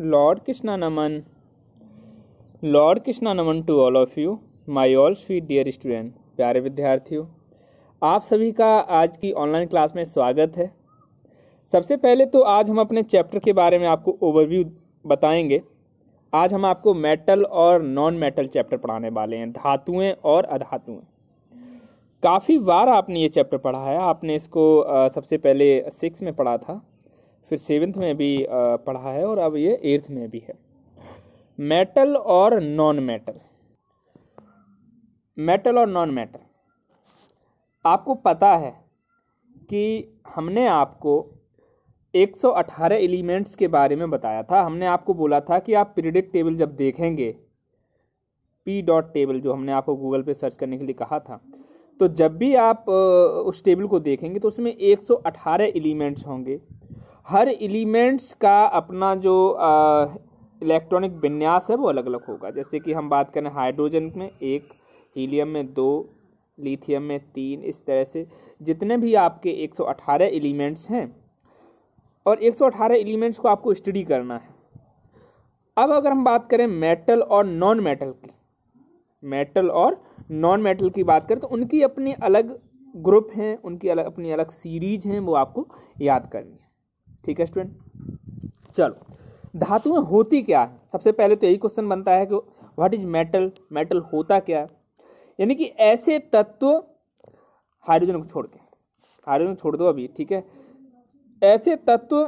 Lord Krishna नमन lord Krishna नमन to all of you my all sweet dear student प्यारे विद्यार्थियों आप सभी का आज की ऑनलाइन क्लास में स्वागत है सबसे पहले तो आज हम अपने चैप्टर के बारे में आपको ओवरव्यू बताएंगे आज हम आपको मेटल और नॉन मेटल चैप्टर पढ़ाने वाले हैं धातुएं और अधातुएं काफ़ी बार आपने ये चैप्टर पढ़ा है आपने इसको सबसे पहले सिक्स में पढ़ा था फिर सेवन्थ में भी पढ़ा है और अब ये एट्थ में भी है मेटल और नॉन मेटल मेटल और नॉन मेटल आपको पता है कि हमने आपको 118 एलिमेंट्स के बारे में बताया था हमने आपको बोला था कि आप पीरियडिक टेबल जब देखेंगे पी डॉट टेबल जो हमने आपको गूगल पे सर्च करने के लिए कहा था तो जब भी आप उस टेबल को देखेंगे तो उसमें 118 एलिमेंट्स होंगे हर एलिमेंट्स का अपना जो इलेक्ट्रॉनिक विन्यास है वो अलग अलग होगा जैसे कि हम बात करें हाइड्रोजन में एक हीलियम में दो लिथियम में तीन इस तरह से जितने भी आपके 118 एलिमेंट्स हैं और 118 एलिमेंट्स को आपको स्टडी करना है अब अगर हम बात करें मेटल और नॉन मेटल की मेटल और नॉन मेटल की बात करें तो उनकी अपनी अलग ग्रुप हैं उनकी अलग अपनी अलग सीरीज हैं वो आपको याद करनी है ठीक है स्टूडेंट चलो धातुएं होती क्या है सबसे पहले तो यही क्वेश्चन बनता है कि व्हाट इज मेटल मेटल होता क्या है यानी कि ऐसे तत्व हाइड्रोजन को छोड़ के हाइड्रोजन छोड़ दो अभी ठीक है ऐसे तत्व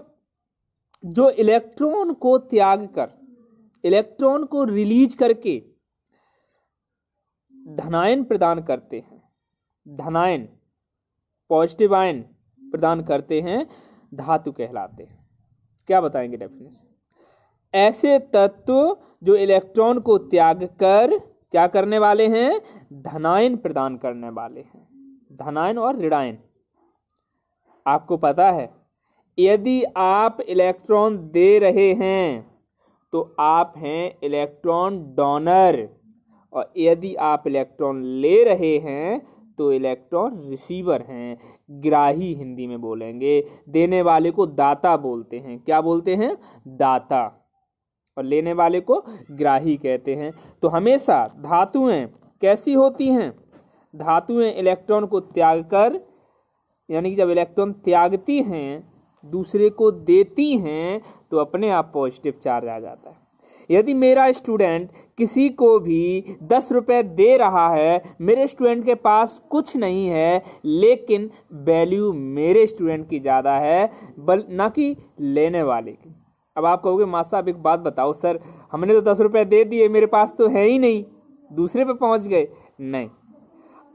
जो इलेक्ट्रॉन को त्याग कर इलेक्ट्रॉन को रिलीज करके धनायन प्रदान करते हैं धनायन पॉजिटिव आयन प्रदान करते हैं धातु कहलाते हैं क्या बताएंगे डेफिनेशन ऐसे तत्व जो इलेक्ट्रॉन को त्याग कर क्या करने वाले हैं धनायन प्रदान करने वाले हैं धनायन और ऋणायन आपको पता है यदि आप इलेक्ट्रॉन दे रहे हैं तो आप हैं इलेक्ट्रॉन डोनर और यदि आप इलेक्ट्रॉन ले रहे हैं तो इलेक्ट्रॉन रिसीवर हैं ग्राही हिंदी में बोलेंगे देने वाले को दाता बोलते हैं क्या बोलते हैं दाता और लेने वाले को ग्राही कहते हैं तो हमेशा धातुएं कैसी होती हैं धातुएं इलेक्ट्रॉन को त्याग कर यानी कि जब इलेक्ट्रॉन त्यागती हैं दूसरे को देती हैं तो अपने आप पॉजिटिव चार्ज आ जाता है यदि मेरा स्टूडेंट किसी को भी दस रुपये दे रहा है मेरे स्टूडेंट के पास कुछ नहीं है लेकिन वैल्यू मेरे स्टूडेंट की ज़्यादा है बल ना कि लेने वाले की अब आप कहोगे माँ साहब एक बात बताओ सर हमने तो दस रुपये दे दिए मेरे पास तो है ही नहीं दूसरे पे पहुँच गए नहीं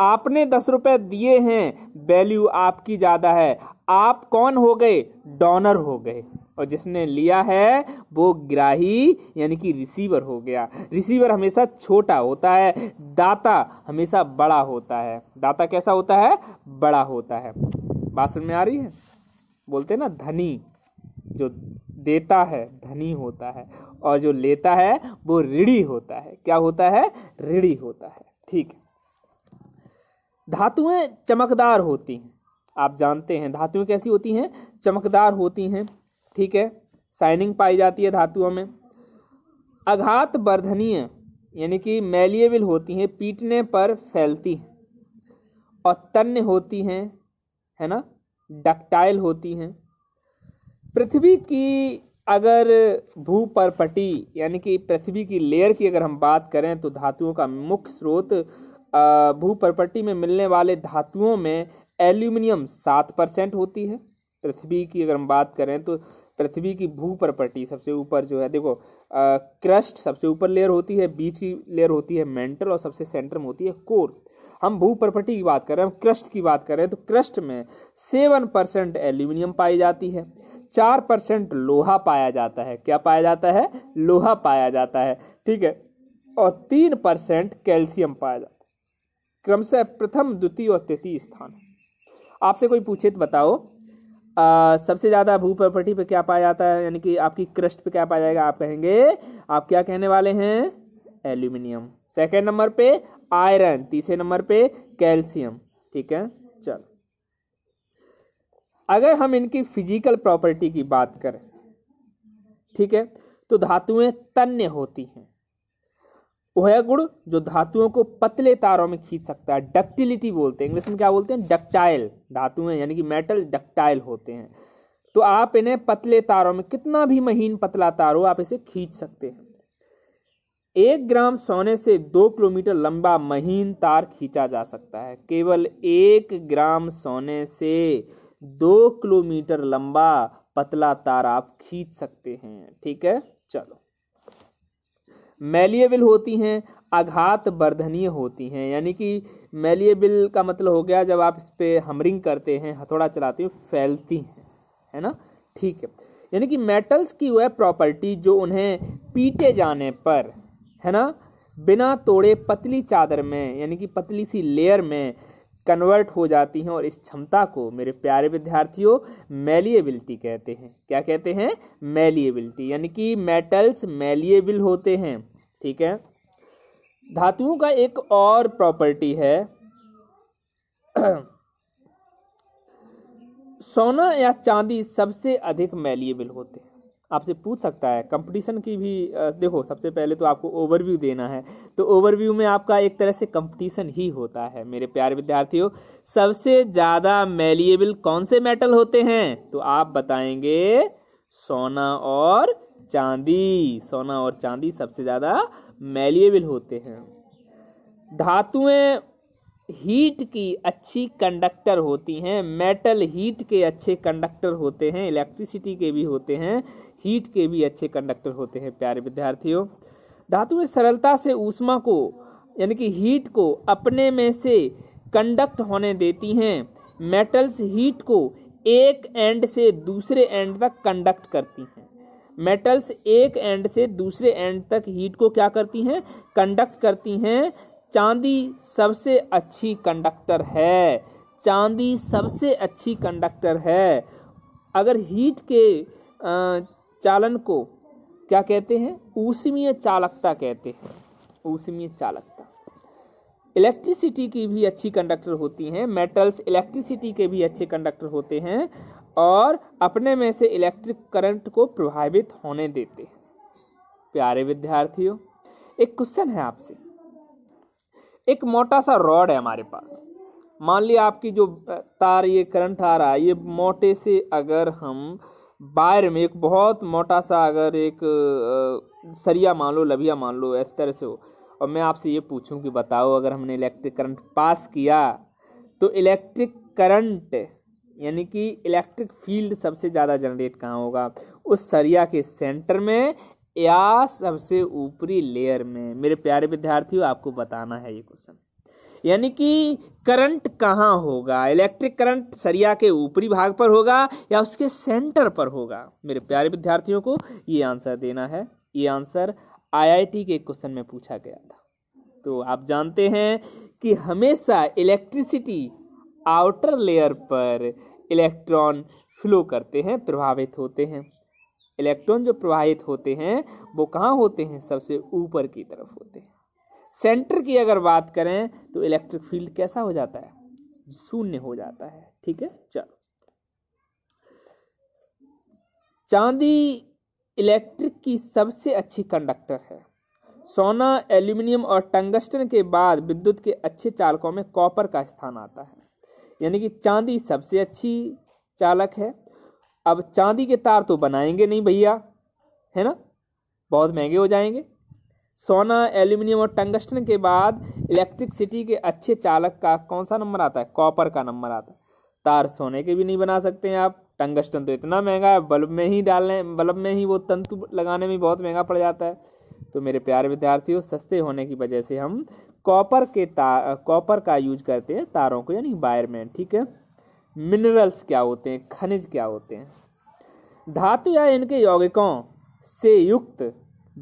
आपने दस रुपये दिए हैं वैल्यू आपकी ज़्यादा है आप कौन हो गए डोनर हो गए और जिसने लिया है वो ग्राही यानी कि रिसीवर हो गया रिसीवर हमेशा छोटा होता है दाता हमेशा बड़ा होता है दाता कैसा होता है बड़ा होता है बात समझ में आ रही है बोलते हैं ना धनी जो देता है धनी होता है और जो लेता है वो ऋणी होता है क्या होता है ऋणी होता है ठीक धातुएं चमकदार होती हैं आप जानते हैं धातुएं कैसी होती हैं चमकदार होती हैं ठीक है साइनिंग पाई जाती है धातुओं में अघात वर्धनीय यानी कि मैलिएबल होती हैं पीटने पर फैलती हैं और तन्य होती हैं है ना डक्टाइल होती हैं पृथ्वी की अगर भू परपटी यानी कि पृथ्वी की लेयर की अगर हम बात करें तो धातुओं का मुख्य स्रोत भू परपटी में मिलने वाले धातुओं में एल्यूमिनियम सात परसेंट होती है पृथ्वी की अगर हम बात करें तो पृथ्वी की भू प्रॉपर्टी सबसे ऊपर जो है देखो क्रस्ट सबसे ऊपर लेयर होती है बीच की लेयर होती है मेंटल और सबसे सेंटर में होती है कोर हम भू प्रॉपर्टी की बात करें हम क्रस्ट की बात करें तो क्रस्ट में सेवन परसेंट एल्यूमिनियम पाई जाती है चार परसेंट लोहा पाया जाता है क्या पाया जाता है लोहा पाया जाता है ठीक है और तीन परसेंट कैल्शियम पाया जाता है क्रमशः प्रथम द्वितीय और तृतीय स्थान है आपसे कोई पूछे तो बताओ आ, सबसे ज़्यादा भू प्रॉपर्टी पे क्या पाया जाता है यानी कि आपकी क्रस्ट पे क्या पाया जाएगा आप कहेंगे आप क्या कहने वाले हैं एल्यूमिनियम सेकेंड नंबर पे आयरन तीसरे नंबर पे कैल्शियम ठीक है चलो अगर हम इनकी फिजिकल प्रॉपर्टी की बात करें ठीक है तो धातुएं तन्य होती हैं ओहया गुण जो धातुओं को पतले तारों में खींच सकता है डक्टिलिटी बोलते हैं इंग्लिश में क्या बोलते हैं डक्टाइल धातुएं यानी कि मेटल डक्टाइल होते हैं तो आप इन्हें पतले तारों में कितना भी महीन पतला तार हो आप इसे खींच सकते हैं एक ग्राम सोने से दो किलोमीटर लंबा महीन तार खींचा जा सकता है केवल एक ग्राम सोने से दो किलोमीटर लंबा पतला तार आप खींच सकते हैं ठीक है चलो मेलिएबल होती हैं आघात वर्धनीय होती हैं यानी कि मेलिएबल का मतलब हो गया जब आप इस पर हमरिंग करते हैं हथौड़ा चलाते हैं फैलती हैं है ना ठीक है यानी कि मेटल्स की वह प्रॉपर्टी जो उन्हें पीटे जाने पर है ना बिना तोड़े पतली चादर में यानी कि पतली सी लेयर में कन्वर्ट हो जाती हैं और इस क्षमता को मेरे प्यारे विद्यार्थियों मेलिएबिलिटी कहते हैं क्या कहते हैं मेलिएबिलिटी यानी कि मेटल्स मेलिएबल होते हैं ठीक है धातुओं का एक और प्रॉपर्टी है सोना या चांदी सबसे अधिक मेलिएबल होते हैं आपसे पूछ सकता है कंपटीशन की भी देखो सबसे पहले तो आपको ओवरव्यू देना है तो ओवरव्यू में आपका एक तरह से कंपटीशन ही होता है मेरे प्यारे विद्यार्थियों सबसे ज़्यादा मेलिएबल कौन से मेटल होते हैं तो आप बताएंगे सोना और चांदी सोना और चांदी सबसे ज़्यादा मेलिएबल होते हैं धातुएं हीट की अच्छी कंडक्टर होती हैं मेटल हीट के अच्छे कंडक्टर होते हैं इलेक्ट्रिसिटी के भी होते हैं हीट के भी अच्छे कंडक्टर होते हैं प्यारे विद्यार्थियों धातुएं सरलता से ऊष्मा को यानी कि हीट को अपने में से कंडक्ट होने देती हैं मेटल्स हीट को एक एंड से दूसरे एंड तक कंडक्ट करती हैं मेटल्स एक एंड से दूसरे एंड तक हीट को क्या करती हैं कंडक्ट करती हैं चांदी सबसे अच्छी कंडक्टर है चांदी सबसे अच्छी कंडक्टर है अगर हीट के चालन को क्या कहते हैं ऊष्मीय चालकता कहते हैं ऊष्मीय चालकता इलेक्ट्रिसिटी की भी अच्छी कंडक्टर होती हैं मेटल्स इलेक्ट्रिसिटी के भी अच्छे कंडक्टर होते हैं और अपने में से इलेक्ट्रिक करंट को प्रभावित होने देते हैं प्यारे विद्यार्थियों एक क्वेश्चन है आपसे एक मोटा सा रॉड है हमारे पास मान लिया आपकी जो तार ये करंट आ रहा है ये मोटे से अगर हम वायर में एक बहुत मोटा सा अगर एक सरिया मान लो लभिया मान लो इस तरह से हो और मैं आपसे ये पूछूं कि बताओ अगर हमने इलेक्ट्रिक करंट पास किया तो इलेक्ट्रिक करंट यानी कि इलेक्ट्रिक फील्ड सबसे ज़्यादा जनरेट कहाँ होगा उस सरिया के सेंटर में या सबसे ऊपरी लेयर में मेरे प्यारे विद्यार्थियों आपको बताना है ये क्वेश्चन यानी कि करंट कहाँ होगा इलेक्ट्रिक करंट सरिया के ऊपरी भाग पर होगा या उसके सेंटर पर होगा मेरे प्यारे विद्यार्थियों को ये आंसर देना है ये आंसर आईआईटी के क्वेश्चन में पूछा गया था तो आप जानते हैं कि हमेशा इलेक्ट्रिसिटी आउटर लेयर पर इलेक्ट्रॉन फ्लो करते हैं प्रभावित होते हैं इलेक्ट्रॉन जो प्रवाहित होते हैं वो कहाँ होते हैं सबसे ऊपर की तरफ होते हैं सेंटर की अगर बात करें तो इलेक्ट्रिक फील्ड कैसा हो जाता है शून्य हो जाता है ठीक है चलो चांदी इलेक्ट्रिक की सबसे अच्छी कंडक्टर है सोना एल्यूमिनियम और टंगस्टन के बाद विद्युत के अच्छे चालकों में कॉपर का स्थान आता है यानी कि चांदी सबसे अच्छी चालक है अब चांदी के तार तो बनाएंगे नहीं भैया है ना बहुत महंगे हो जाएंगे सोना एल्यूमिनियम और टंगस्टन के बाद इलेक्ट्रिकसिटी के अच्छे चालक का कौन सा नंबर आता है कॉपर का नंबर आता है तार सोने के भी नहीं बना सकते हैं आप टंगस्टन तो इतना महंगा है बल्ब में ही डालने बल्ब में ही वो तंतु लगाने में बहुत महंगा पड़ जाता है तो मेरे प्यारे विद्यार्थियों सस्ते होने की वजह से हम कॉपर के तार कॉपर का यूज करते हैं तारों को यानी वायर में ठीक है मिनरल्स क्या होते हैं खनिज क्या होते हैं धातु या इनके यौगिकों से युक्त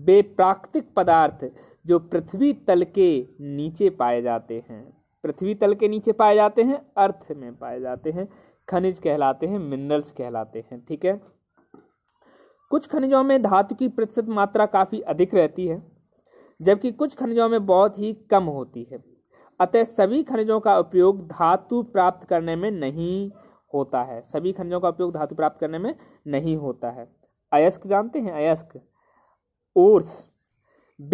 बेप्राकृतिक पदार्थ जो पृथ्वी तल के नीचे पाए जाते हैं पृथ्वी तल के नीचे पाए जाते हैं अर्थ में पाए जाते हैं खनिज कहलाते हैं मिनरल्स कहलाते हैं ठीक है कुछ खनिजों में धातु की प्रतिशत मात्रा काफ़ी अधिक रहती है जबकि कुछ खनिजों में बहुत ही कम होती है अतः सभी खनिजों का उपयोग धातु प्राप्त करने में नहीं होता है सभी खनिजों का उपयोग धातु प्राप्त करने में नहीं होता है अयस्क जानते हैं अयस्क ओर्स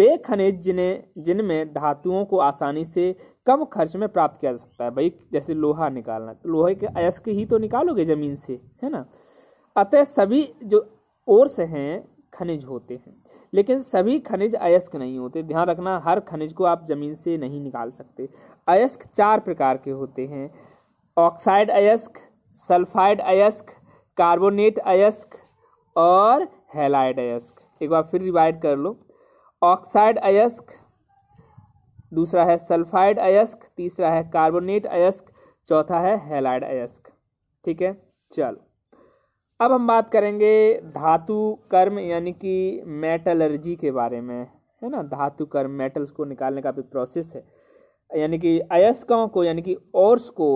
वे खनिज जिन्हें जिनमें धातुओं को आसानी से कम खर्च में प्राप्त किया जा सकता है भाई जैसे लोहा निकालना तो लोहे के अयस्क ही तो निकालोगे ज़मीन से है ना अतः सभी जो ओर्स हैं खनिज होते हैं लेकिन सभी खनिज अयस्क नहीं होते ध्यान रखना हर खनिज को आप ज़मीन से नहीं निकाल सकते अयस्क चार प्रकार के होते हैं ऑक्साइड अयस्क सल्फाइड अयस्क कार्बोनेट अयस्क और हेलाइड अयस्क एक बार फिर रिवाइड कर लो ऑक्साइड अयस्क दूसरा है सल्फाइड अयस्क तीसरा है कार्बोनेट अयस्क चौथा है हेलाइड अयस्क ठीक है चलो अब हम बात करेंगे धातु कर्म यानी कि मेटलर्जी के बारे में है ना धातु कर्म मेटल्स को निकालने का भी प्रोसेस है यानी कि अयस्कों को यानी कि ओर्स को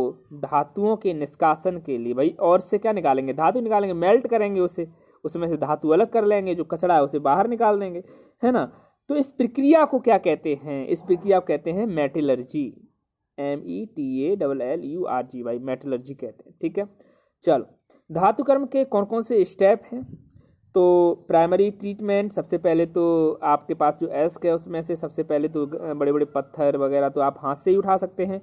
धातुओं के निष्कासन के लिए भाई और से क्या निकालेंगे धातु निकालेंगे मेल्ट करेंगे उसे उसमें से धातु अलग कर लेंगे जो कचरा है उसे बाहर निकाल देंगे है ना तो इस प्रक्रिया को क्या कहते हैं इस प्रक्रिया को कहते हैं metallurgy M E T A double L U R G भाई मेटलर्जी कहते हैं ठीक है चलो धातुकर्म के कौन कौन से स्टेप हैं तो प्राइमरी ट्रीटमेंट सबसे पहले तो आपके पास जो एस्क है उसमें से सबसे पहले तो बड़े बड़े पत्थर वगैरह तो आप हाथ से ही उठा सकते हैं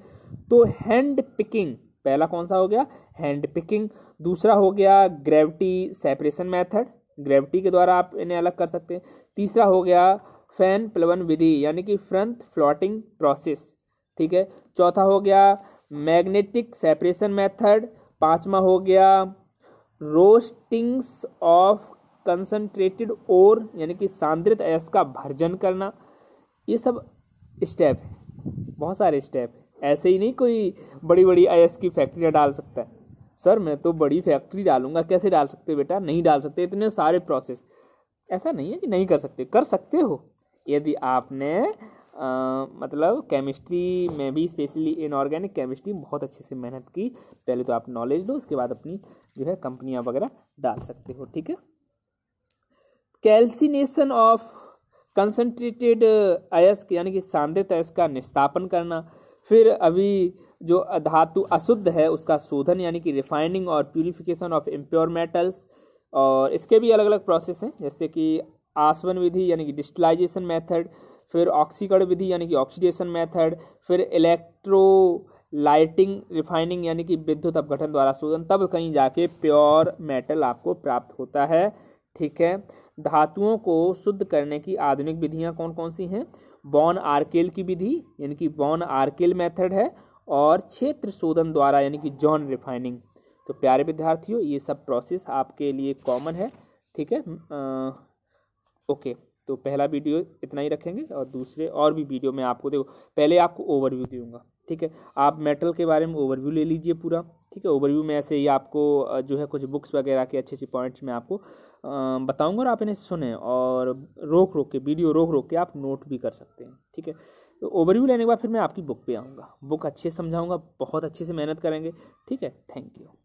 तो हैंड पिकिंग पहला कौन सा हो गया हैंड पिकिंग दूसरा हो गया ग्रेविटी सेपरेशन मेथड ग्रेविटी के द्वारा आप इन्हें अलग कर सकते हैं तीसरा हो गया फैन प्लवन विधि यानी कि फ्रंट फ्लॉटिंग प्रोसेस ठीक है चौथा हो गया मैग्नेटिक सेपरेशन मेथड पांचवा हो गया रोस्टिंग्स ऑफ कंसनट्रेटेड और यानी कि सांद्रित अयस्क का भर्जन करना ये सब स्टेप है बहुत सारे स्टेप है ऐसे ही नहीं कोई बड़ी बड़ी अयस्क की फैक्ट्रियाँ डाल सकता है सर मैं तो बड़ी फैक्ट्री डालूंगा कैसे डाल सकते बेटा नहीं डाल सकते इतने सारे प्रोसेस ऐसा नहीं है कि नहीं कर सकते कर सकते हो यदि आपने आ, मतलब केमिस्ट्री में भी स्पेशली इनऑर्गेनिक केमिस्ट्री बहुत अच्छे से मेहनत की पहले तो आप नॉलेज लो उसके बाद अपनी जो है कंपनियाँ वगैरह डाल सकते हो ठीक है कैल्सिनेशन ऑफ कंसनट्रेटेड अयस्क यानी कि सांदित अयस्क का निस्तापन करना फिर अभी जो धातु अशुद्ध है उसका शोधन यानी कि रिफाइनिंग और प्यूरिफिकेशन ऑफ इम्प्योर मेटल्स और इसके भी अलग अलग प्रोसेस हैं जैसे कि आसवन विधि यानी कि डिस्टिलाइजेशन मेथड फिर ऑक्सीकरण विधि यानी कि ऑक्सीडेशन मेथड फिर इलेक्ट्रो लाइटिंग रिफाइनिंग यानी कि विद्युत अपघटन द्वारा शोधन तब कहीं जाके प्योर मेटल आपको प्राप्त होता है ठीक है धातुओं को शुद्ध करने की आधुनिक विधियाँ कौन कौन सी हैं बॉन आर्केल की विधि यानी कि बॉन आर्केल मेथड है और क्षेत्र शोधन द्वारा यानी कि जॉन रिफाइनिंग तो प्यारे विद्यार्थियों ये सब प्रोसेस आपके लिए कॉमन है ठीक है आ, ओके तो पहला वीडियो इतना ही रखेंगे और दूसरे और भी वीडियो में आपको देखो पहले आपको ओवरव्यू दूंगा ठीक है आप मेटल के बारे में ओवरव्यू ले लीजिए पूरा ठीक है ओवरव्यू में ऐसे ही आपको जो है कुछ बुक्स वगैरह के अच्छे अच्छे पॉइंट्स मैं आपको बताऊंगा और आप इन्हें सुने और रोक रोक के वीडियो रोक रोक के आप नोट भी कर सकते हैं ठीक है तो ओवरव्यू लेने के बाद फिर मैं आपकी बुक पे आऊँगा बुक अच्छे से समझाऊँगा बहुत अच्छे से मेहनत करेंगे ठीक है थैंक यू